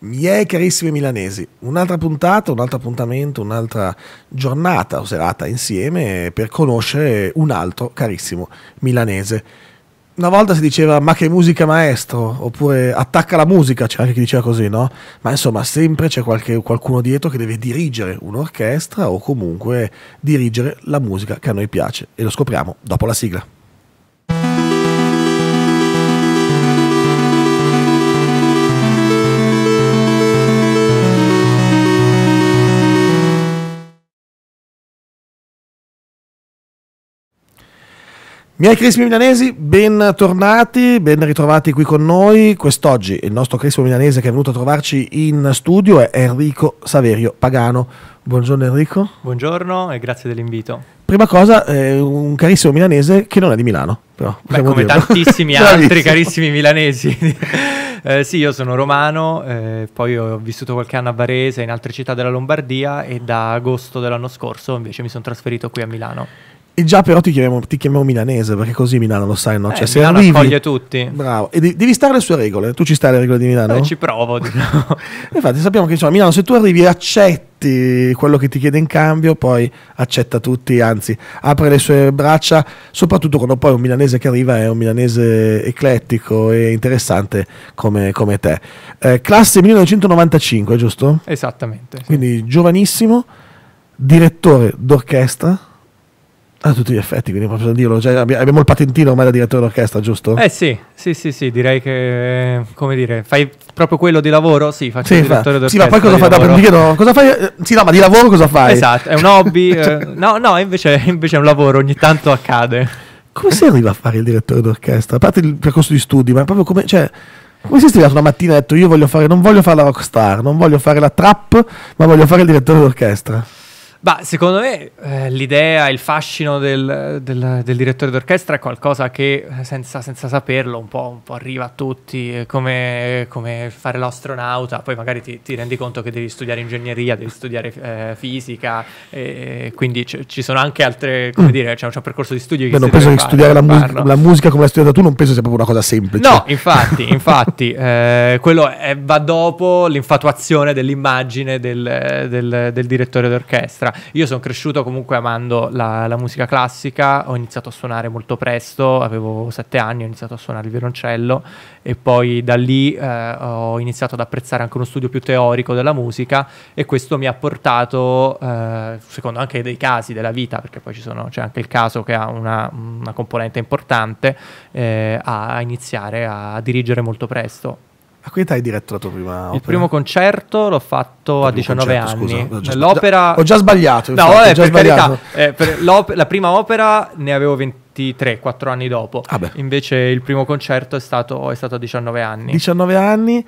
Miei carissimi milanesi, un'altra puntata, un altro appuntamento, un'altra giornata o serata insieme per conoscere un altro carissimo milanese. Una volta si diceva ma che musica maestro, oppure attacca la musica, c'è anche chi diceva così, no? Ma insomma sempre c'è qualche, qualcuno dietro che deve dirigere un'orchestra o comunque dirigere la musica che a noi piace e lo scopriamo dopo la sigla. Miei Crispi Milanesi, bentornati, ben ritrovati qui con noi. Quest'oggi il nostro Crispo Milanese che è venuto a trovarci in studio è Enrico Saverio Pagano. Buongiorno Enrico. Buongiorno e grazie dell'invito. Prima cosa, eh, un carissimo milanese che non è di Milano, però. Beh, come dirlo. tantissimi altri carissimi milanesi. eh, sì, io sono romano, eh, poi ho vissuto qualche anno a Varese, in altre città della Lombardia e da agosto dell'anno scorso invece mi sono trasferito qui a Milano. E già però ti chiamiamo, ti chiamiamo, milanese perché così Milano lo sai, no? Eh, cioè, eh, se Milano arrivi, accoglie tutti. Bravo, e de- devi stare alle sue regole. Tu ci stai alle regole di Milano? Eh, ci provo. Infatti, sappiamo che insomma, Milano, se tu arrivi e accetti quello che ti chiede in cambio, poi accetta tutti, anzi, apre le sue braccia, soprattutto quando poi un milanese che arriva è un milanese eclettico e interessante come, come te. Eh, classe 1995, giusto? Esattamente. Sì. Quindi giovanissimo, direttore d'orchestra a tutti gli effetti, quindi posso dirlo, cioè, abbiamo il patentino ormai da direttore d'orchestra, giusto? Eh sì, sì, sì, sì, direi che, come dire, fai proprio quello di lavoro? Sì, faccio sì, il direttore d'orchestra. Sì, ma poi cosa fai? Dopo, chiedo, cosa fai? Sì, no, ma di lavoro cosa fai? Esatto, è un hobby, cioè... no, no, invece, invece è un lavoro, ogni tanto accade. Come si arriva a fare il direttore d'orchestra? A parte il percorso di studi, ma proprio come... Cioè, come si è svegliato una mattina e ha detto io voglio fare, non voglio fare la rockstar, non voglio fare la trap, ma voglio fare il direttore d'orchestra? Bah, secondo me eh, l'idea, il fascino del, del, del, direttore d'orchestra è qualcosa che eh, senza, senza saperlo un po', un po', arriva a tutti, eh, come, come, fare l'astronauta, poi magari ti, ti, rendi conto che devi studiare ingegneria, devi studiare eh, fisica, e, quindi c- ci sono anche altre, come mm. dire, c'è, un, c'è un percorso di studio che... Beh, non penso che studiare la, mu- la, musica come l'hai studiata tu non penso sia proprio una cosa semplice. No, infatti, infatti, eh, quello è, va dopo l'infatuazione dell'immagine del, del direttore d'orchestra eccetera. Io sono cresciuto comunque amando la, la, musica classica, ho iniziato a suonare molto presto, avevo sette anni, ho iniziato a suonare il violoncello e poi da lì eh, ho iniziato ad apprezzare anche uno studio più teorico della musica e questo mi ha portato, eh, secondo anche dei casi della vita, perché poi sono, c'è anche il caso che ha una, una componente importante, eh, a iniziare a dirigere molto presto a hai diretto la tua prima? Opera? Il primo concerto l'ho fatto a 19 concerto, anni. Scusa, già, l'opera... Ho già sbagliato. no, vabbè, già per sbagliato. carità, eh, la prima opera ne avevo 23-4 anni dopo. Ah Invece il primo concerto è stato, è stato a 19 anni. 19 anni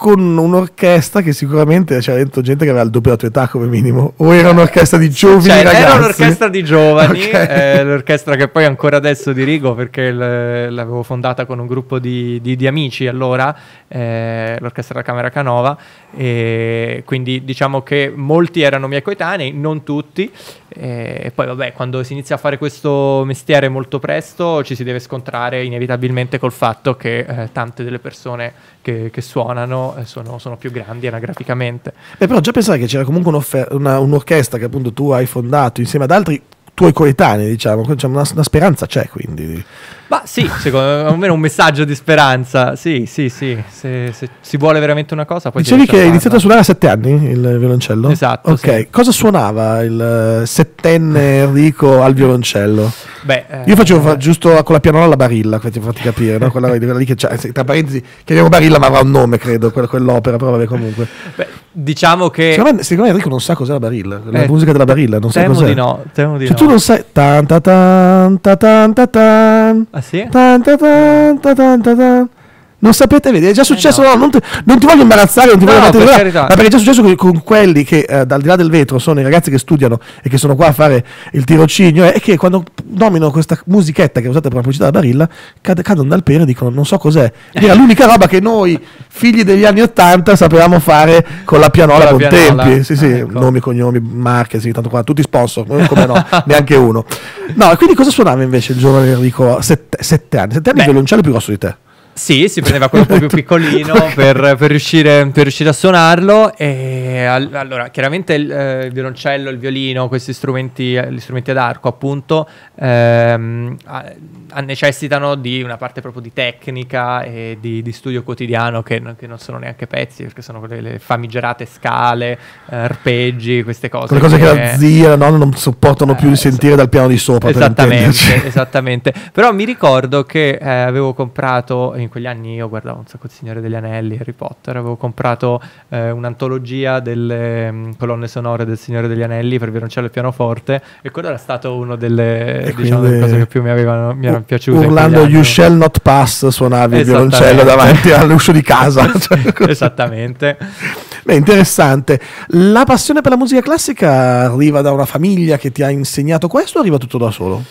con un'orchestra che sicuramente c'era cioè, dentro gente che aveva il doppio della tua età come minimo, o era un'orchestra di cioè, giovani cioè, ragazzi? Era un'orchestra di giovani, okay. eh, l'orchestra che poi ancora adesso dirigo perché l- l'avevo fondata con un gruppo di, di, di amici allora, eh, l'orchestra della Camera Canova, e quindi diciamo che molti erano miei coetanei, non tutti, eh, e poi vabbè, quando si inizia a fare questo mestiere molto presto ci si deve scontrare inevitabilmente col fatto che eh, tante delle persone che, che suonano eh, sono, sono, più grandi anagraficamente. Beh, però già pensare che c'era comunque una, un'orchestra che appunto tu hai fondato insieme ad altri tuoi coetanei, diciamo, una, una speranza c'è quindi. Ma sì, secondo me almeno un messaggio di speranza. Sì, sì, sì. Se, se si vuole veramente una cosa, poi Dicevi che hai iniziato a suonare a sette anni il violoncello? Esatto. Ok, sì. cosa suonava il eh, settenne Enrico al violoncello? Beh, io facevo eh, giusto con la pianola la barilla, per farti capire, no? quella, quella, lì che tra parentesi, chiamiamo barilla, ma avrà un nome, credo, quell'opera, però vabbè, comunque. Beh, diciamo che. Secondo me, secondo me, Enrico non sa cos'è la barilla, la eh, musica della barilla, non sa cos'è. Temo di no, temo di cioè, no. tu non sai. Tan, tan, tan, tan, tan, tan, tan. ¿Así? ¿Ah, tan, tan, tan, tan, tan, tan. non sapete vedere, è già eh successo, eh no. No, non, ti, non, ti, voglio imbarazzare, non ti no, voglio mettere per carità. ma perché è già successo con, con quelli che eh, dal di là del vetro sono i ragazzi che studiano e che sono qua a fare il tirocinio e che quando nomino questa musichetta che è usata per la pubblicità della Barilla cad- cadono dal pelo e dicono non so cos'è, era l'unica roba che noi figli degli anni Ottanta sapevamo fare con la pianola con, la con pianola. tempi, sì, sì, ah, ecco. nomi, cognomi, marche, sì, tanto qua, tutti sponsor, eh, come no, neanche uno. No, quindi cosa suonava invece il giovane di Enrico sette, sette anni? Sette anni Beh. il violoncello più grosso di te? Sì, si prendeva quello proprio piccolino per, per, riuscire, per, riuscire, a suonarlo. E all- allora, chiaramente il, eh, il, violoncello, il violino, questi strumenti, eh, gli strumenti ad arco, appunto, ehm, a- necessitano di una parte proprio di tecnica e di, di studio quotidiano che, che, non sono neanche pezzi, perché sono quelle famigerate scale, eh, arpeggi, queste cose. Quelle cose che, che la zia e la nonna non sopportano eh, più di eh, sentire dal piano di sopra. Esattamente, esattamente. Però mi ricordo che eh, avevo comprato in quegli anni io guardavo un sacco di Signore degli Anelli, Harry Potter, avevo comprato eh, un'antologia delle mh, mm, colonne sonore del Signore degli Anelli per violoncello e pianoforte e quello era stato uno delle, diciamo, delle cose che più mi, avevano, mi erano piaciute. Urlando You Shall Not Pass suonavi il violoncello davanti all'uscio di casa. cioè, Esattamente. Beh, interessante. La passione per la musica classica arriva da una famiglia che ti ha insegnato questo o arriva tutto da solo?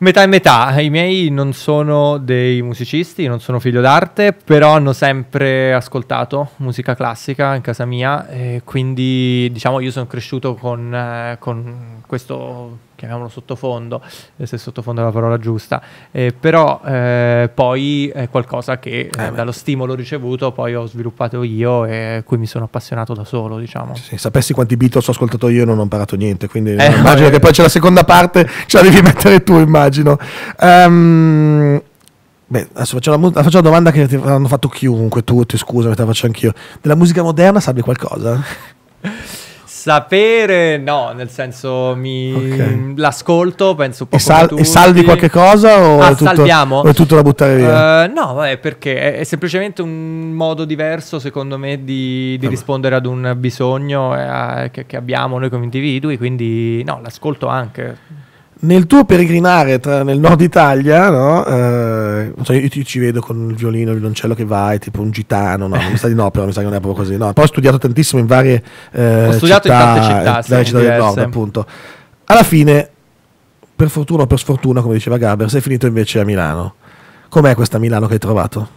Metà e metà, i miei non sono dei musicisti, non sono figlio d'arte, però hanno sempre ascoltato musica classica in casa mia, quindi diciamo io sono cresciuto con, eh, con questo chiamiamolo sottofondo, eh, se sottofondo è la parola giusta, eh, però eh, poi è qualcosa che eh, eh dallo stimolo ricevuto poi ho sviluppato io e cui mi sono appassionato da solo, diciamo. Se sapessi quanti Beatles ho ascoltato io non ho imparato niente, quindi eh, immagino che poi c'è la seconda parte, ce la devi mettere tu, immagino. Um, beh, adesso faccio una, faccio una, domanda che ti hanno fatto chiunque, tutti, scusa, te la faccio anch'io. Della musica moderna salvi qualcosa? Sapere no, nel senso mi okay. l'ascolto, penso poco e, sal- e salvi qualche cosa o, ah, è tutto, o è tutto da buttare via? Uh, no, vabbè, perché è, è, semplicemente un modo diverso secondo me di, di rispondere ad un bisogno eh, che, che abbiamo noi come individui, quindi no, l'ascolto anche nel tuo peregrinare tra, nel nord Italia, no? eh, so, io, ti, ci vedo con il violino, il violoncello che vai, tipo un gitano, no? mi sa di no, però mi sa che non è proprio così. No? Poi ho studiato tantissimo in varie eh, Ho studiato città, in tante città, eh, sì, città del nord, appunto. Alla fine, per fortuna o per sfortuna, come diceva Gaber, sei finito invece a Milano. Com'è questa Milano che hai trovato?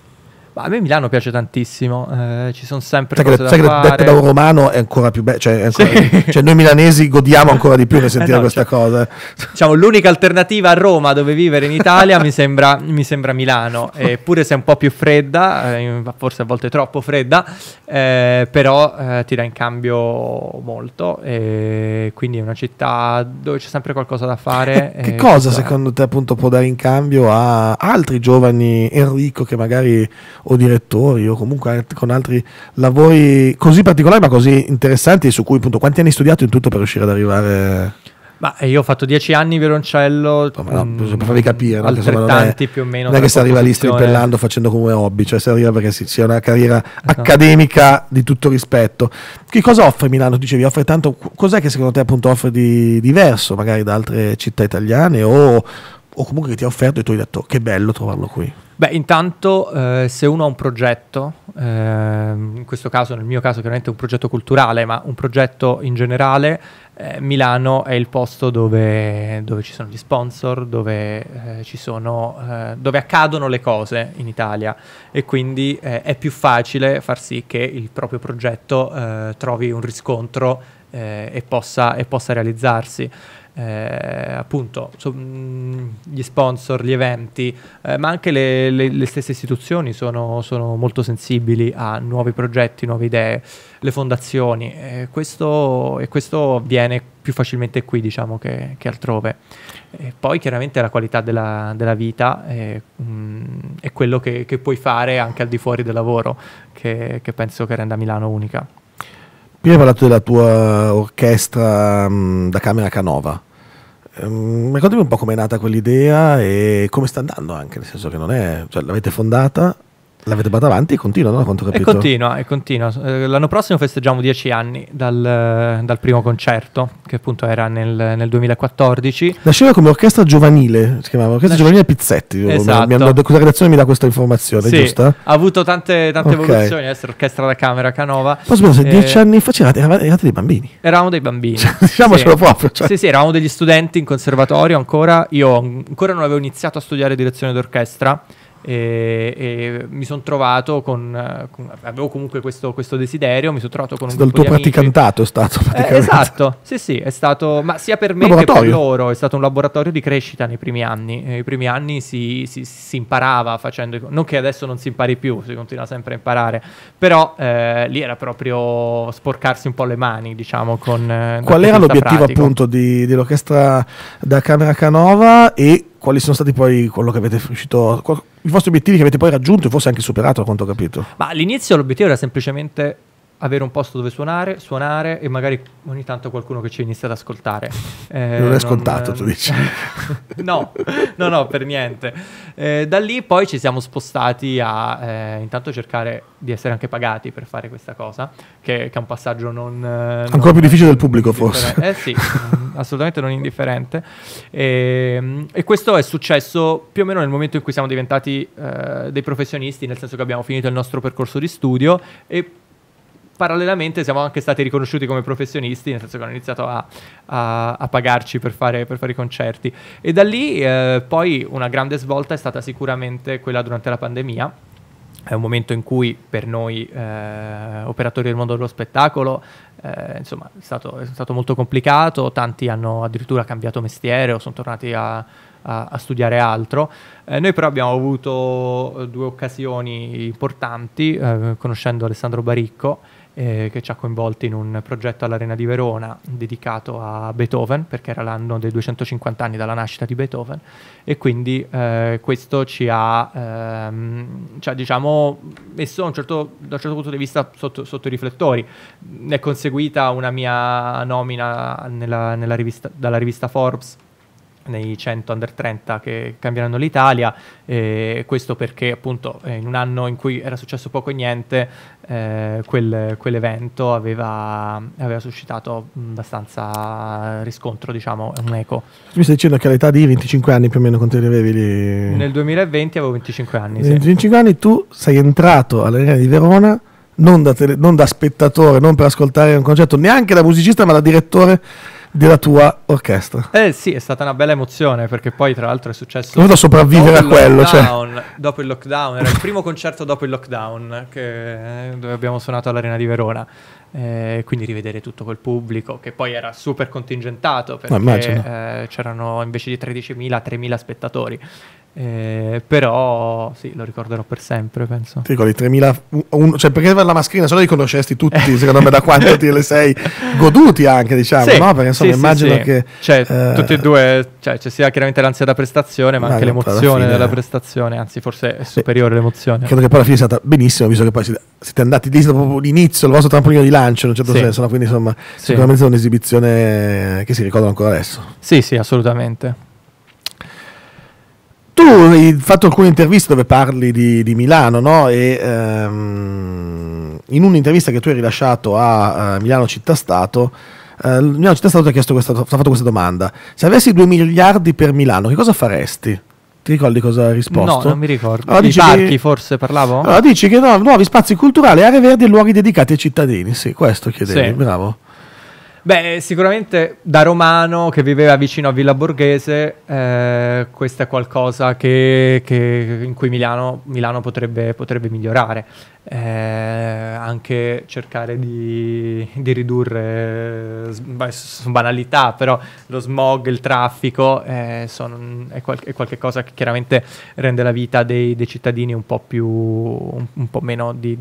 Ma a me Milano piace tantissimo, eh, ci sono sempre sai cose che, da sai fare. Che da un romano è ancora più bello, cioè, sì. cioè, noi milanesi godiamo ancora di più nel eh, sentire no, questa cioè, cosa. Diciamo, l'unica alternativa a Roma dove vivere in Italia mi, sembra, mi, sembra, Milano, eppure se è un po' più fredda, eh, forse a volte troppo fredda, eh, però eh, tira in cambio molto, quindi è una città dove c'è sempre qualcosa da fare. che cosa secondo te appunto può dare in cambio a altri giovani Enrico che magari o direttori o comunque con altri lavori così particolari ma così interessanti su cui appunto quanti anni hai studiato in tutto per riuscire ad arrivare... Ma eh, io ho fatto dieci anni violoncello. no, mm, per farvi capire, no? altrettanti più o meno. Non è che si arriva lì strimpellando facendo come hobby, cioè si arriva perché si, sia una carriera esatto. accademica di tutto rispetto. Che cosa offre Milano? Dicevi, offre tanto. Cos'è che secondo te appunto offre di diverso magari da altre città italiane o, o comunque che ti ha offerto e tu hai detto che bello trovarlo qui? Beh, intanto eh, se uno ha un progetto, eh, in questo caso, nel mio caso chiaramente un progetto culturale, ma un progetto in generale, eh, Milano è il posto dove, dove, ci sono gli sponsor, dove, eh, sono, eh, dove accadono le cose in Italia e quindi eh, è più facile far sì che il proprio progetto trovi un riscontro e possa, e possa realizzarsi eh, appunto so, mh, gli sponsor, gli eventi, eh, ma anche le, le, le stesse istituzioni sono, sono, molto sensibili a nuovi progetti, nuove idee, le fondazioni eh, questo, e questo avviene più facilmente qui diciamo che, che altrove. E poi chiaramente la qualità della, della vita è, eh, mh, è quello che, che, puoi fare anche al di fuori del lavoro, che, che penso che renda Milano unica. Prima hai parlato della tua orchestra mm, da camera Canova. Um, ehm, ricordami un po' com'è nata quell'idea e come sta andando anche, nel senso che non è, cioè l'avete fondata L'avete portata avanti e continua, no? Quanto capito. E continua, e continua. Eh, l'anno prossimo festeggiamo dieci anni dal, dal primo concerto, che appunto era nel, nel 2014. Nasceva come orchestra giovanile, si chiamava Orchestra Nasce... Giovanile Pizzetti. Esatto. Mi, mi, la redazione mi dà questa informazione, sì, giusta? Ha avuto tante, tante okay. evoluzioni, essere orchestra da camera, Canova. Ma scusa, se e... Eh, dieci anni fa c'erate, eravate dei bambini. Eravamo dei bambini. Cioè, diciamocelo sì. proprio. Cioè. Sì, sì, eravamo degli studenti in conservatorio ancora. Io ancora non avevo iniziato a studiare direzione d'orchestra. E, e, mi sono trovato con, con, avevo comunque questo, questo desiderio mi sono trovato con un stato gruppo il tuo praticantato è stato eh, esatto sì sì è stato ma sia per me che per loro è stato un laboratorio di crescita nei primi anni nei eh, primi anni si, si, si imparava facendo non che adesso non si impari più si continua sempre a imparare però eh, lì era proprio sporcarsi un po' le mani diciamo con eh, qual era l'obiettivo pratico. appunto di, dell'orchestra da Camera Canova e quali sono stati poi quello che avete riuscito, i vostri obiettivi che avete poi raggiunto e forse anche superato, a quanto ho capito? Ma all'inizio l'obiettivo era semplicemente avere un posto dove suonare, suonare e magari ogni tanto qualcuno che ci inizia ad ascoltare. Eh, non è scontato, non, tu dici. no, no, no, per niente. Eh, da lì poi ci siamo spostati a eh, intanto cercare di essere anche pagati per fare questa cosa, che, che è un passaggio non... Eh, Ancora non più difficile del pubblico forse. Eh sì, mm, assolutamente non indifferente. E, ehm, e, questo è successo più o meno nel momento in cui siamo diventati eh, dei professionisti, nel senso che abbiamo finito il nostro percorso di studio e parallelamente siamo anche stati riconosciuti come professionisti, nel senso che hanno iniziato a, a, a pagarci per fare, per fare, i concerti. E da lì eh, poi una grande svolta è stata sicuramente quella durante la pandemia. È un momento in cui per noi eh, operatori del mondo dello spettacolo eh, insomma, è stato, è stato molto complicato, tanti hanno addirittura cambiato mestiere o sono tornati a, a, a, studiare altro. Eh, noi però abbiamo avuto eh, due occasioni importanti, eh, conoscendo Alessandro Baricco, eh, che ci ha coinvolti in un progetto all'Arena di Verona dedicato a Beethoven, perché era l'anno dei 250 anni dalla nascita di Beethoven, e quindi eh, questo ci ha, ehm, ci ha diciamo, messo un certo, da un certo punto di vista sotto, sotto, i riflettori. Ne È conseguita una mia nomina nella, nella rivista, dalla rivista Forbes nei 100 under 30 che cambieranno l'Italia, e questo perché appunto eh, in un anno in cui era successo poco e niente, eh, quel, quell'evento aveva, aveva, suscitato abbastanza riscontro, diciamo, un eco. Mi stai dicendo che all'età di 25 anni più o meno quanti ne avevi lì? Nel 2020 avevo 25 anni. Nel sì. 25 anni tu sei entrato all'Arena di Verona. Non da, tele, non da spettatore, non per ascoltare un concerto, neanche da musicista, ma da direttore della tua orchestra. Eh sì, è stata una bella emozione perché poi tra l'altro è successo... Come da sopravvivere a quello? cioè. Dopo il lockdown, era il primo concerto dopo il lockdown che, eh, dove abbiamo suonato all'Arena di Verona. Eh, quindi rivedere tutto quel pubblico che poi era super contingentato perché eh, c'erano invece di 13.000 3.000 spettatori eh, però sì, lo ricorderò per sempre, penso. Ti ricordi 3000, un, cioè perché per la mascherina se no li conoscesti tutti, secondo me da quanto te le sei goduti anche, diciamo, sì, no? Perché insomma sì, immagino sì, che cioè, eh, tutti e due, cioè ci sia chiaramente l'ansia da prestazione, ma, ma anche l'emozione fine, della prestazione, anzi forse è superiore l'emozione. Credo che poi alla fine sia stata benissimo, visto che poi siete andati lì dopo l'inizio, il vostro trampolino di lancio in un certo senso, no? quindi insomma, sicuramente è un'esibizione che si ricorda ancora adesso. Sì, sì, assolutamente. Tu hai fatto alcune interviste dove parli di, di Milano, no? E, ehm, in un'intervista che tu hai rilasciato a, a Milano Città Stato, eh, Milano Città Stato ti ha, chiesto questa, ha fatto questa domanda. Se avessi 2 miliardi per Milano, che cosa faresti? Ti ricordi cosa hai risposto? No, non mi ricordo. Allora, I parchi che... forse parlavo? Allora dici che no, nuovi spazi culturali, aree verdi e luoghi dedicati ai cittadini. Sì, questo chiedevi, sì. bravo. Beh, sicuramente da romano che viveva vicino a Villa Borghese, eh, questo è qualcosa che, che in cui Milano, Milano potrebbe, potrebbe, migliorare. Eh, anche cercare di, di ridurre, beh, banalità, però lo smog, il traffico eh, sono, è, qual- è qualcosa che chiaramente rende la vita dei, dei cittadini un po' più, un, un po' meno di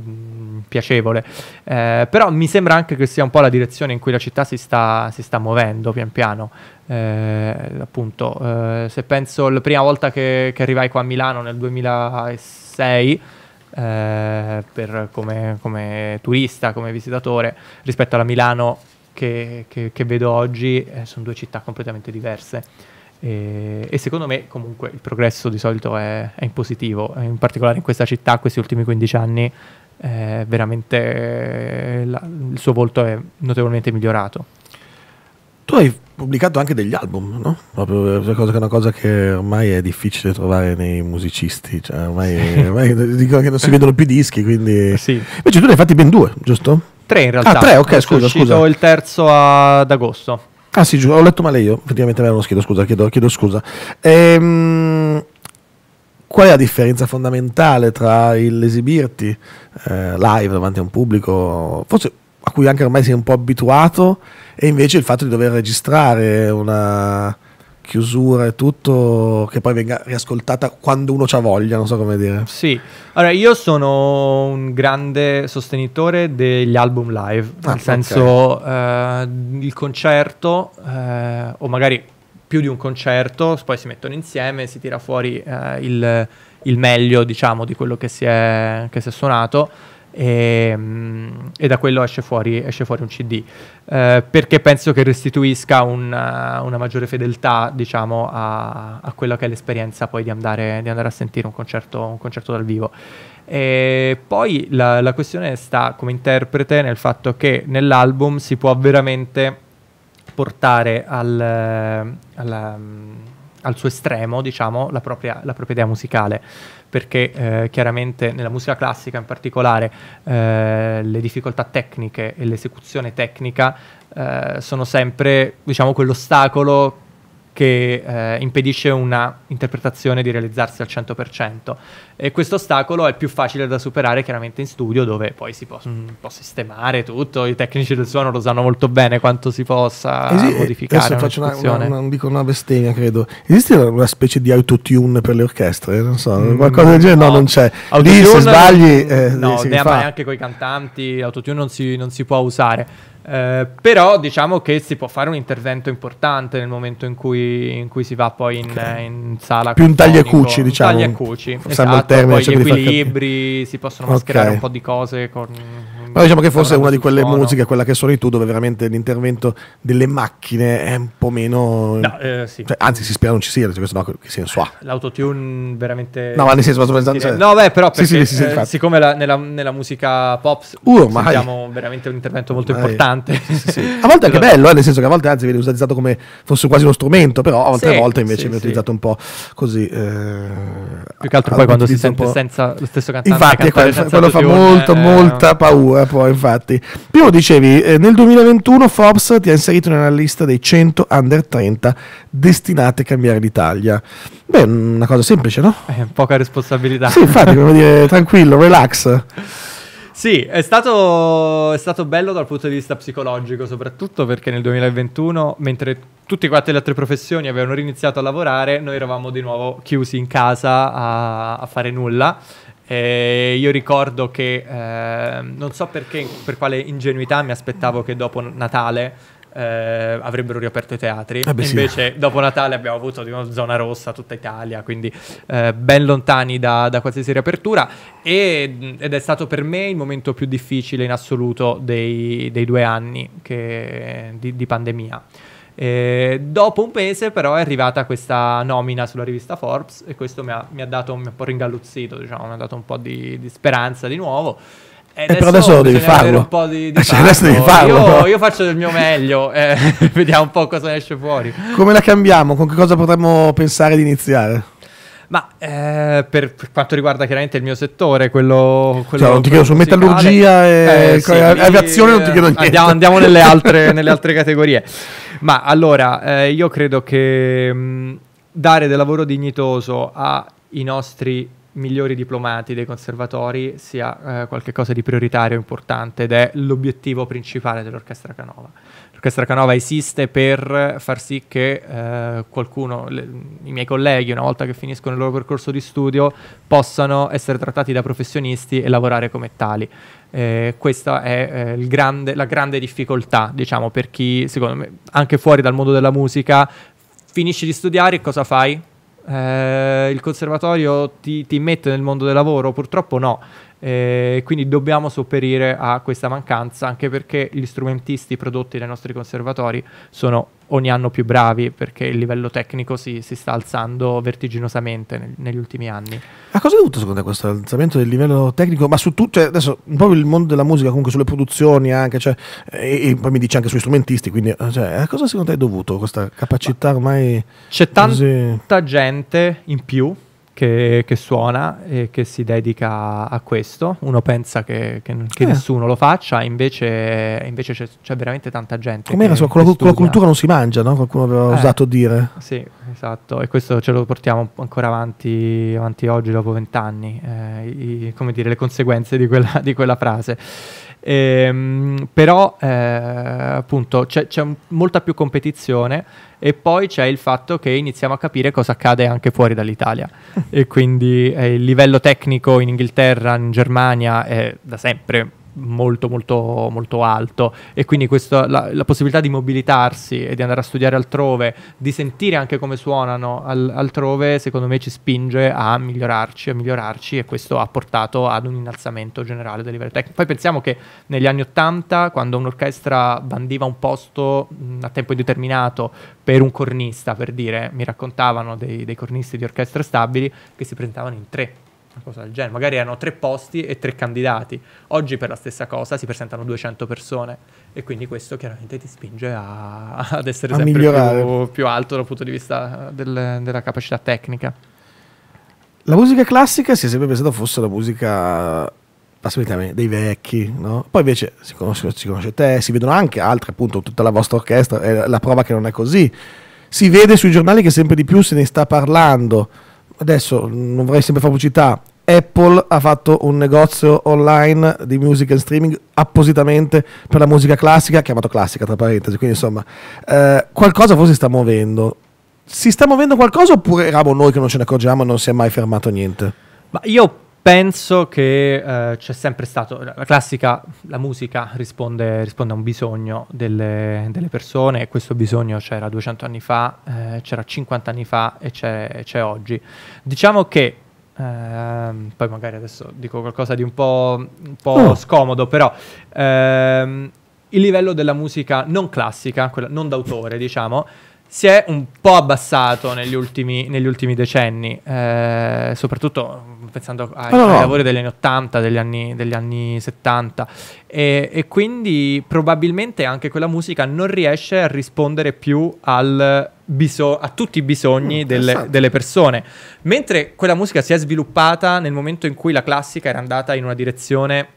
piacevole. Eh, però mi sembra anche che sia un po' la direzione in cui la città si sta, si sta muovendo pian piano. Eh, appunto, eh, se penso la prima volta che, che, arrivai qua a Milano nel 2006. Eh, per, come, come turista, come visitatore, rispetto alla Milano che, che, che, vedo oggi eh, sono due città completamente diverse. E, e, secondo me comunque il progresso di solito è, è in positivo, in particolare in questa città questi ultimi 15 anni eh, veramente eh, la, il suo volto è notevolmente migliorato. Tu hai pubblicato anche degli album, no? Proprio eh, cioè, è una cosa che ormai è difficile trovare nei musicisti, cioè ormai, eh, ormai dicono che non si vedono più dischi, quindi... Sì. Invece tu ne hai fatti ben due, giusto? Tre in realtà. Ah, tre, ok, scusa, scusa. il terzo ad agosto. Ah sì, ho letto male io, effettivamente me lo scritto, scusa, chiedo, chiedo scusa. Ehm, qual è la differenza fondamentale tra l'esibirti eh, live davanti a un pubblico, forse a cui anche ormai si è un po' abituato, e invece il fatto di dover registrare una chiusura e tutto che poi venga riascoltata quando uno ha voglia, non so come dire. Sì, allora io sono un grande sostenitore degli album live, ah, nel okay. senso eh, il concerto eh, o magari più di un concerto, poi si mettono insieme si tira fuori eh, il, il, meglio, diciamo, di quello che si è, che si è suonato. E, ehm, e, da quello esce fuori, esce fuori un CD eh, perché penso che restituisca una, eh, una maggiore fedeltà diciamo, a, a, quella che è l'esperienza poi di andare, di andare a sentire un concerto, un concerto dal vivo e poi la, la questione sta come interprete nel fatto che nell'album si può veramente portare al, alla, al suo estremo, diciamo, la propria, la propria idea musicale perché eh, chiaramente nella musica classica in particolare eh, le difficoltà tecniche e l'esecuzione tecnica eh, sono sempre diciamo, quell'ostacolo che eh, impedisce una interpretazione di realizzarsi al 100%. E questo ostacolo è più facile da superare chiaramente in studio dove poi si può, mh, mm, può sistemare tutto, i tecnici del suono lo sanno molto bene quanto si possa Esi- eh, modificare. faccio una, una, una, non dico una bestemmia credo. Esiste una specie di autotune per le orchestre? Non so, mm, qualcosa no, del genere? No, no non c'è. Autotune Lì se sbagli... Eh, no, neanche con i cantanti, autotune non si, non si può usare. Eh, però diciamo che si può fare un intervento importante nel momento in cui, in cui si va poi in, okay. in sala più in tagli e cuci diciamo tagli e cuci esatto, termine, poi gli equilibri si possono mascherare okay. un po' di cose con però diciamo che forse è una di quelle suono. musiche, quella che suoni tu, dove veramente l'intervento delle macchine è un po' meno. No, eh, sì. cioè, anzi, si spera non ci sia, cioè questo no, che senso ha? L'autotune veramente. No, ma nel senso, sto pensando. Cioè... No, beh, però perché, sì, sì, sì, eh, siccome la, nella, nella, musica pop uh, abbiamo veramente un intervento molto ormai. importante. A volte è anche bello, eh, nel senso che a volte anzi viene utilizzato come fosse quasi uno strumento, però altre volte invece viene utilizzato un po' così. Eh, Più che altro poi quando si sente senza lo stesso cantante. Infatti, quello fa molto, eh, molta eh, paura tra poi, infatti. Primo dicevi, eh, nel 2021 Forbes ti ha inserito nella lista dei 100 under 30 destinati a cambiare l'Italia. Beh, mm, una cosa semplice, no? Eh, poca responsabilità. Sì, infatti, come dire, tranquillo, relax. Sì, è stato, è stato, bello dal punto di vista psicologico, soprattutto perché nel 2021, mentre tutte e quattro le altre professioni avevano riniziato a lavorare, noi eravamo di nuovo chiusi in casa a, a fare nulla eh, io ricordo che eh, non so perché, per quale ingenuità mi aspettavo che dopo Natale eh, avrebbero riaperto i teatri. Eh beh, Invece, sì. dopo Natale abbiamo avuto di nuovo zona rossa tutta Italia, quindi eh, ben lontani da, da qualsiasi riapertura. E, ed è stato per me il momento più difficile in assoluto dei, dei due anni che, di, di, pandemia. E eh, dopo un mese però è arrivata questa nomina sulla rivista Forbes e questo mi ha, mi ha dato un po' ringalluzzito, diciamo, mi ha dato un po' di, di speranza di nuovo. E eh, adesso, però adesso devi farlo. Un po di, di cioè, adesso devi farlo. Io, io, faccio del mio meglio, eh, vediamo un po' cosa esce fuori. Come la cambiamo? Con che cosa potremmo pensare di iniziare? Ma eh, per, per, quanto riguarda chiaramente il mio settore, quello... quello cioè, non ti chiedo su metallurgia e eh, sì, eh, aviazione, non ti chiedo eh, niente. Andiamo, andiamo nelle, altre, nelle, altre, categorie. Ma allora, eh, io credo che mh, mm, dare del lavoro dignitoso ai nostri migliori diplomati dei conservatori sia eh, qualcosa di prioritario e importante ed è l'obiettivo principale dell'Orchestra Canova l'orchestra Canova esiste per far sì che eh, qualcuno, le, i miei colleghi, una volta che finiscono il loro percorso di studio, possano essere trattati da professionisti e lavorare come tali. Eh, questa è eh, grande, la grande difficoltà, diciamo, per chi, secondo me, anche fuori dal mondo della musica, finisci di studiare e cosa fai? Eh, il conservatorio ti, ti, mette nel mondo del lavoro? Purtroppo no. Eh, quindi dobbiamo sopperire a questa mancanza anche perché gli strumentisti prodotti dai nostri conservatori sono ogni anno più bravi perché il livello tecnico si, si sta alzando vertiginosamente neg negli ultimi anni. A cosa è dovuto secondo te questo alzamento del livello tecnico? Ma su tutto, cioè, adesso proprio il mondo della musica, comunque sulle produzioni anche, cioè, e, e, poi mi dice anche sugli strumentisti, quindi eh, cioè, a cosa secondo te è dovuto questa capacità ormai? C'è tanta così... gente in più che, che, suona e che si dedica a questo. Uno pensa che, che, che eh. nessuno lo faccia, invece, invece c'è, c'è, veramente tanta gente. Come era con, la, con la cultura non si mangia, no? qualcuno aveva eh. osato dire. Sì, esatto, e questo ce lo portiamo ancora avanti, avanti oggi, dopo vent'anni, eh, come dire, le conseguenze di quella, di quella frase. Ehm, però eh, appunto c'è, c'è molta più competizione e poi c'è il fatto che iniziamo a capire cosa accade anche fuori dall'Italia e quindi eh, il livello tecnico in Inghilterra, in Germania è da sempre molto molto molto alto e quindi questo, la, la, possibilità di mobilitarsi e di andare a studiare altrove, di sentire anche come suonano al, altrove, secondo me ci spinge a migliorarci, a migliorarci e questo ha portato ad un innalzamento generale del livello tecnico. Poi pensiamo che negli anni 80 quando un'orchestra bandiva un posto mh, a tempo indeterminato per un cornista, per dire, mi raccontavano dei, dei cornisti di orchestra stabili che si presentavano in tre una cosa del genere. Magari erano tre posti e tre candidati. Oggi per la stessa cosa si presentano 200 persone e quindi questo chiaramente ti spinge a, ad essere a sempre più, più, alto dal punto di vista del, della capacità tecnica. La musica classica si è sempre pensato fosse la musica dei vecchi, no? Poi invece si conosce, si conosce te, si vedono anche altri, appunto, tutta la vostra orchestra, è la prova che non è così. Si vede sui giornali che sempre di più se ne sta parlando adesso non vorrei sempre fare pubblicità, Apple ha fatto un negozio online di music and streaming appositamente per la musica classica, chiamato classica tra parentesi, quindi insomma eh, qualcosa forse sta muovendo. Si sta muovendo qualcosa oppure eravamo noi che non ce ne accorgiamo e non si è mai fermato niente? Ma io Penso che eh, c'è sempre stato, la classica, la musica risponde, risponde a un bisogno delle, delle, persone e questo bisogno c'era 200 anni fa, eh, c'era 50 anni fa e c'è, c'è oggi. Diciamo che Uh, poi magari adesso dico qualcosa di un po', un po oh. scomodo, però uh, il livello della musica non classica, quella, non d'autore, diciamo, si è un po' abbassato negli ultimi, negli ultimi decenni, eh, soprattutto pensando ai, oh. ai, lavori degli anni 80, degli anni, degli anni 70 e, e, quindi probabilmente anche quella musica non riesce a rispondere più biso- a tutti i bisogni mm, delle, delle, persone, mentre quella musica si è sviluppata nel momento in cui la classica era andata in una direzione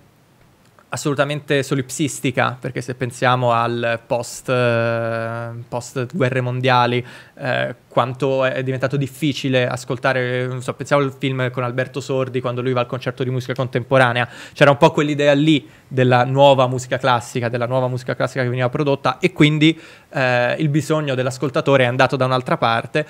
assolutamente solipsistica, perché se pensiamo al post, eh, post guerre mondiali, eh, quanto è diventato difficile ascoltare, non so, pensiamo al film con Alberto Sordi quando lui va al concerto di musica contemporanea, c'era un po' quell'idea lì della nuova musica classica, della nuova musica classica che veniva prodotta e quindi eh, il bisogno dell'ascoltatore è andato da un'altra parte,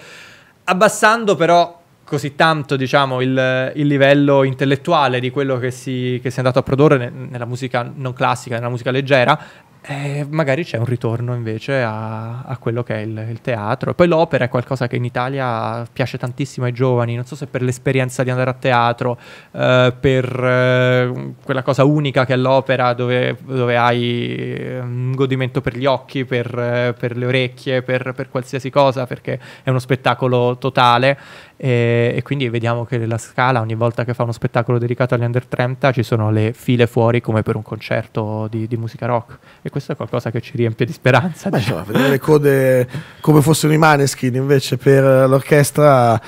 abbassando però così tanto diciamo, il, il, livello intellettuale di quello che si, che si, è andato a produrre ne, nella musica non classica, nella musica leggera, eh, magari c'è un ritorno invece a, a quello che è il, il, teatro. E poi l'opera è qualcosa che in Italia piace tantissimo ai giovani, non so se per l'esperienza di andare a teatro, eh, per eh, quella cosa unica che è l'opera dove, dove hai eh, un godimento per gli occhi, per, eh, per le orecchie, per, per, qualsiasi cosa, perché è uno spettacolo totale. E, e, quindi vediamo che la Scala ogni volta che fa uno spettacolo dedicato agli under 30 ci sono le file fuori come per un concerto di, di musica rock. E questo è qualcosa che ci riempie di speranza. Beh, diciamo. vedere le code come fossero i Maneskin invece per l'orchestra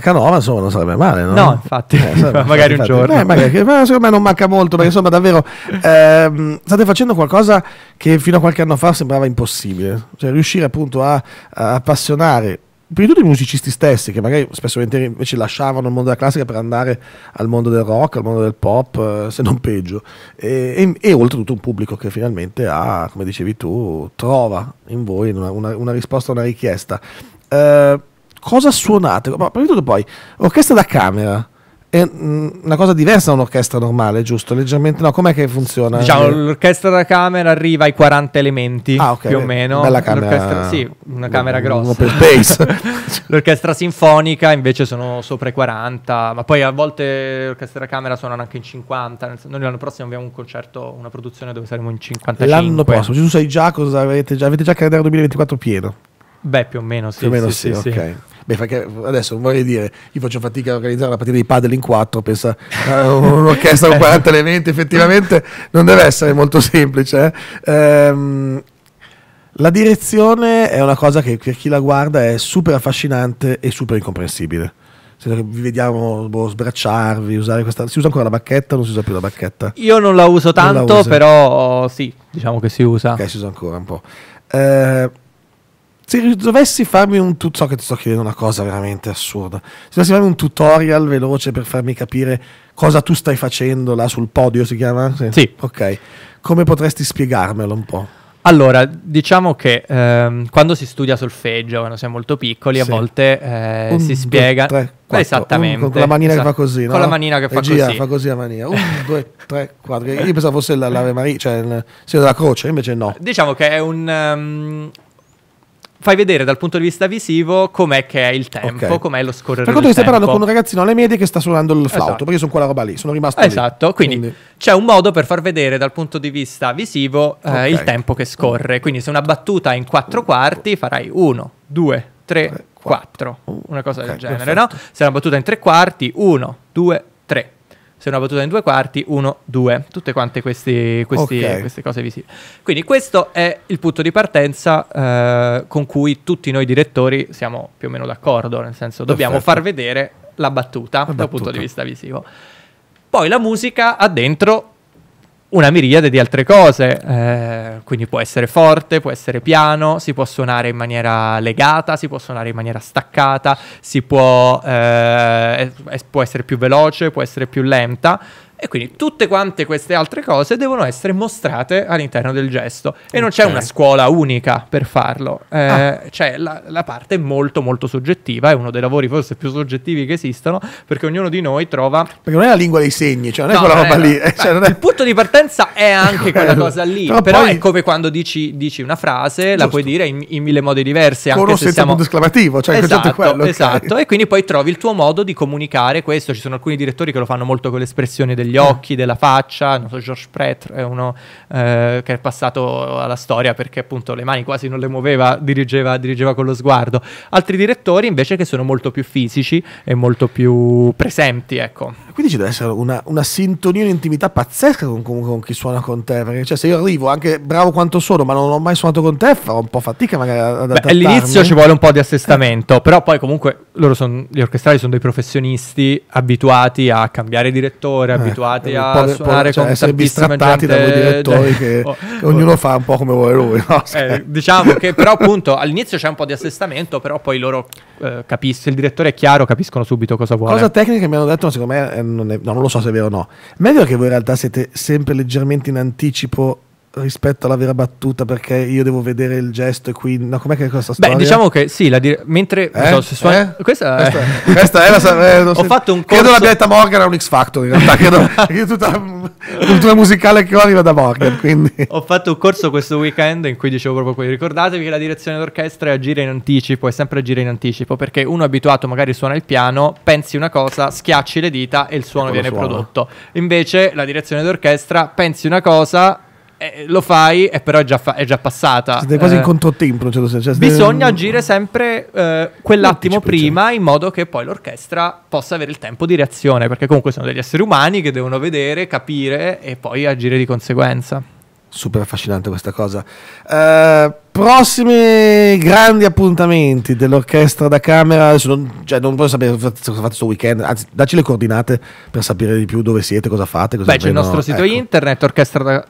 Canova, insomma, non sarebbe male, no? no infatti, eh, sarebbe, magari infatti, un giorno. Eh, magari, ma secondo me non manca molto, perché insomma, davvero ehm, state facendo qualcosa che fino a qualche anno fa sembrava impossibile, cioè riuscire appunto a, a appassionare prima di tutto i musicisti stessi che magari spesso invece lasciavano il mondo della classica per andare al mondo del rock, al mondo del pop, eh, se non peggio, e, e, e oltretutto un pubblico che finalmente ha, come dicevi tu, trova in voi una, una, una risposta a una richiesta. Eh, cosa suonate? Ma prima di tutto poi, orchestra da camera, è mm, una cosa diversa da un'orchestra normale, giusto? Leggermente, no, com'è che funziona? Diciamo, eh, l'orchestra da camera arriva ai 40 elementi ah, okay, più o meno. Bella camera. Sì, eh, una camera grossa. l'orchestra sinfonica invece sono sopra i 40, ma poi a volte l'orchestra da camera suonano anche in 50. Noi l'anno prossimo abbiamo un concerto, una produzione dove saremo in 55. L'anno prossimo, tu sai già cosa avete già, avete già calendario 2024 pieno. Beh, più o meno sì. Più o meno sì, sì, sì, sì. ok. Beh, perché adesso vorrei dire, io faccio fatica a organizzare una partita di padel in quattro, pensa a un'orchestra con 40 elementi, effettivamente non deve essere molto semplice. Eh. Ehm, la direzione è una cosa che per chi la guarda è super affascinante e super incomprensibile vi vediamo boh, sbracciarvi, usare questa... Si usa ancora la bacchetta o non si usa più la bacchetta? Io non la uso tanto, la però sì, diciamo che si usa. Ok, si usa ancora un po'. Eh, se dovessi farmi un tutorial, so che ti sto chiedendo una cosa veramente assurda, se dovessi farmi un tutorial veloce per farmi capire cosa tu stai facendo là sul podio, si chiama? Sì. sì. Ok, come potresti spiegarmelo un po'? Allora, diciamo che ehm, quando si studia solfeggio, quando si è molto piccoli, sì. a volte eh, un, si spiega... Due, tre, quattro. Esattamente. Un, con la manina esatto. che fa esatto. così, no? Con la manina che fa Regia, così. fa così la manina. Un, due, tre, quattro. Io pensavo fosse l'Ave Maria, cioè il segno della croce, invece no. Diciamo che è un... Um, fai vedere dal punto di vista visivo com'è che è il tempo, okay. com'è lo scorrere. del tempo. Per conto stai parlando con un ragazzino alle medie che sta suonando il flauto, esatto. perché sono quella roba lì, sono rimasto Esatto, lì. Quindi, quindi, c'è un modo per far vedere dal punto di vista visivo eh, okay. il tempo che scorre. Quindi se una battuta è in quattro quarti farai uno, due, tre, quattro, una cosa okay, del genere, perfetto. no? Se una battuta è in tre quarti, uno, due, tre se una battuta in due quarti, uno, due, tutte quante questi, questi, okay. queste cose visive. Quindi questo è il punto di partenza eh, con cui tutti noi direttori siamo più o meno d'accordo, nel senso dobbiamo Perfetto. far vedere la battuta, la battuta dal punto di vista visivo. Poi la musica ha dentro una miriade di altre cose, eh, quindi può essere forte, può essere piano, si può suonare in maniera legata, si può suonare in maniera staccata, si può, eh, può essere più veloce, può essere più lenta. E quindi tutte quante queste altre cose devono essere mostrate all'interno del gesto. E okay. non c'è una scuola unica per farlo. Eh, ah. Cioè, la, la parte è molto, molto soggettiva. È uno dei lavori forse più soggettivi che esistono, perché ognuno di noi trova. Perché non è la lingua dei segni, cioè non no, è quella roba lì. Eh, cioè è... Il punto di partenza è anche quella cosa lì. Però, però poi... è come quando dici, dici una frase, Giusto. la puoi dire in, in, mille modi diversi. Anche Con se siamo... punto esclamativo, cioè esatto, quello, esatto. E quindi poi trovi il tuo modo di comunicare questo. Ci sono alcuni direttori che lo fanno molto con l'espressione degli degli eh. occhi, della faccia. Non so, Georges Pretre è uno eh, che è passato alla storia perché appunto le mani quasi non le muoveva, dirigeva, dirigeva con lo sguardo. Altri direttori invece che sono molto più fisici e molto più presenti, ecco. Quindi ci deve essere una, una sintonia, un'intimità pazzesca con, con, con, chi suona con te, perché cioè, se io arrivo anche bravo quanto sono, ma non ho mai suonato con te, farò un po' fatica magari ad Beh, All'inizio ci vuole un po' di eh. assestamento, però poi comunque loro sono, gli orchestrali sono dei professionisti abituati a cambiare direttore, eh. abituati abituati a povero, suonare cioè, con essere bistrattati gente... da quei direttori eh, che, oh, ognuno oh. fa un po' come vuole lui no? eh, cioè. diciamo che però appunto all'inizio c'è un po' di assestamento però poi loro eh, capiscono il direttore è chiaro capiscono subito cosa vuole cosa tecnica mi hanno detto secondo me eh, non, è, no, non, lo so se è vero o no meglio che voi in realtà siete sempre leggermente in anticipo rispetto alla vera battuta perché io devo vedere il gesto e quindi no, com'è che è questa storia? Beh, diciamo che sì, la dire... mentre eh? so, suona... eh? questa, è... questa, è... questa è la eh, ho fatto un corso... credo l'abbia detta Morgan a un X Factor in realtà credo che tutta la cultura musicale che ho arriva da Morgan quindi ho fatto un corso questo weekend in cui dicevo proprio quello ricordatevi che la direzione d'orchestra è agire in anticipo è sempre agire in anticipo perché uno abituato magari suona il piano pensi una cosa schiacci le dita e il suono viene suona. prodotto invece la direzione d'orchestra pensi una cosa eh, lo fai, e eh, però è già, fa- è già passata. Siete quasi eh, in controtempo, cioè, in certo Cioè, bisogna deve... agire sempre eh, quell'attimo prima in modo che poi l'orchestra possa avere il tempo di reazione, perché comunque sono degli esseri umani che devono vedere, capire e poi agire di conseguenza. Super affascinante questa cosa. Uh, prossimi grandi appuntamenti dell'orchestra da camera. Non, cioè, non voglio sapere cosa fate questo weekend. Anzi, dacci le coordinate per sapere di più dove siete, cosa fate. Cosa Beh, c'è il nostro sito ecco. internet, orchestra da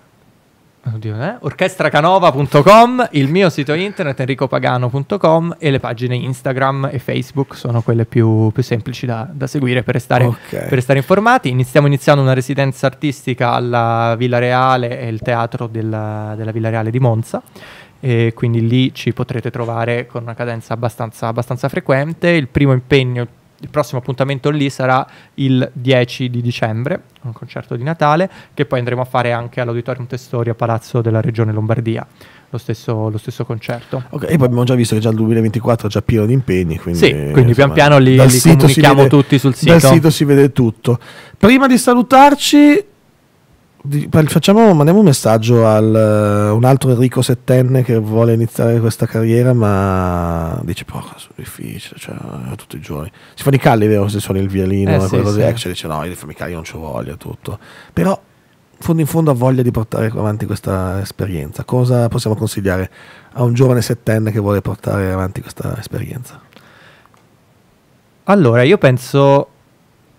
Oddio, eh? orchestracanova.com, il mio sito internet enricopagano.com e le pagine Instagram e Facebook sono quelle più, più semplici da, da, seguire per stare, okay. per restare informati. Iniz- stiamo iniziando una residenza artistica alla Villa Reale e il teatro della, della Villa Reale di Monza e quindi lì ci potrete trovare con una cadenza abbastanza, abbastanza frequente. Il primo impegno il il prossimo appuntamento lì sarà il 10 di dicembre, un concerto di Natale, che poi andremo a fare anche all'Auditorium Testori a Palazzo della Regione Lombardia. Lo stesso, lo stesso concerto. Ok, e poi abbiamo già visto che già il 2024 è già pieno di impegni. Quindi, sì, quindi insomma, pian piano li, li comunichiamo vede, tutti sul sito. Dal sito si vede tutto. Prima di salutarci, Facciamo, mandiamo un messaggio a eh, un altro Enrico settenne che vuole iniziare questa carriera, ma dice: Porca, sono difficile, cioè, tutti i giorni. Si fanno i calli, vero? Se suoni il violino eh, sì, sì. cioè, dice: No, io mi calli, non ci voglio, tutto. Però, fondo in fondo, ha voglia di portare avanti questa esperienza. Cosa possiamo consigliare a un giovane settenne che vuole portare avanti questa esperienza? Allora, io penso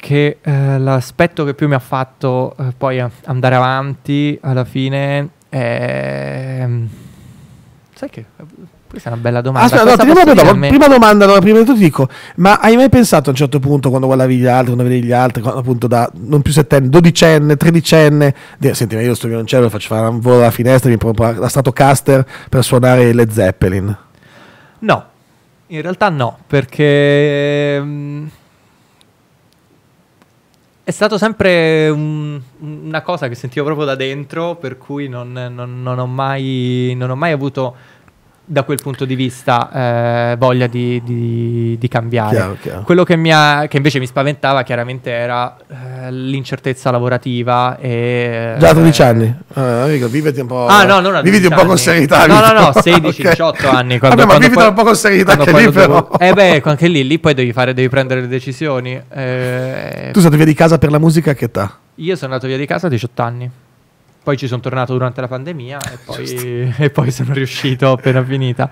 che eh, l'aspetto che più mi ha fatto eh, poi andare avanti alla fine è... Mm, sai che... Questa è una bella domanda. Aspetta, no, prima, dopo, prima, prima domanda, allora, prima di tutto ti dico, ma hai mai pensato a un certo punto quando guardavi gli altri, quando vedevi gli altri, quando appunto da non più settenne, dodicenne, tredicenne, dire, senti, ma io sto violoncello, faccio fare un volo alla finestra, mi provo proprio la Stratocaster per suonare le Zeppelin? No, in realtà no, perché... Mm, è stato sempre un, una cosa che sentivo proprio da dentro, per cui non, non, non, ho, mai, non ho mai avuto da quel punto di vista eh, voglia di, di, di cambiare. Chiaro, chiaro. Quello che, ha, che, invece mi spaventava chiaramente era eh, l'incertezza lavorativa. E, Già a 12 eh, anni, eh, amico, viviti un po', ah, no, non viviti un po con serietà. No, no, no, 16-18 anni. Quando, Vabbè, ma viviti un po' con serietà anche lì, però. Dopo, eh beh, anche lì, lì poi devi, fare, devi prendere le decisioni. Eh. tu sei andato via di casa per la musica a che età? Io sono andato via di casa a 18 anni. Poi ci sono tornato durante la pandemia e poi, e poi sono riuscito appena finita.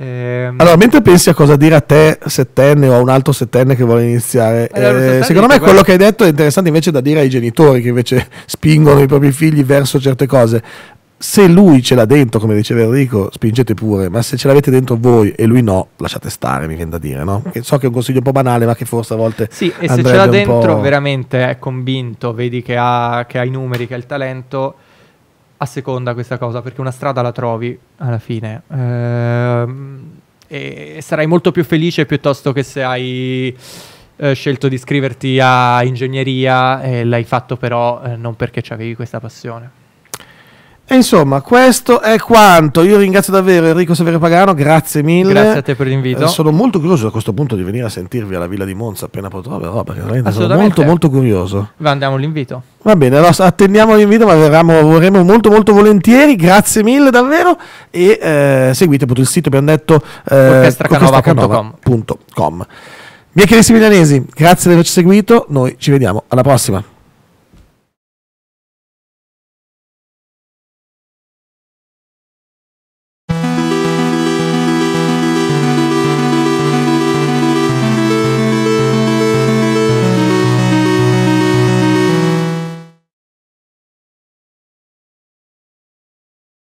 Ehm... Allora, mentre pensi a cosa dire a te, settenne o a un altro settenne che vuole iniziare, allora, eh, secondo me quello guarda... che hai detto è interessante invece da dire ai genitori che invece spingono i propri figli verso certe cose se lui ce l'ha dentro, come diceva Enrico, spingete pure, ma se ce l'avete dentro voi e lui no, lasciate stare, mi viene da dire, no? Che so che è un consiglio un po' banale, ma che forse a volte... Sì, e se ce l'ha dentro veramente è convinto, vedi che ha, che ha i numeri, che ha il talento, a seconda questa cosa, perché una strada la trovi alla fine. Ehm, e sarai molto più felice piuttosto che se hai eh, scelto di iscriverti a ingegneria e l'hai fatto però eh, non perché avevi questa passione. E insomma, questo è quanto. Io ringrazio davvero Enrico Severo Pagano, grazie mille. Grazie a te per l'invito. Eh, sono molto curioso a questo punto di venire a sentirvi alla Villa di Monza appena potrò, però veramente sono molto molto curioso. Ma andiamo all'invito. Va bene, allora attendiamo l'invito, ma verremo, vorremmo molto molto volentieri. Grazie mille davvero e eh, seguite appunto il sito, abbiamo detto eh, orchestracanova.com. Mi è milanesi, grazie di averci seguito, noi ci vediamo alla prossima.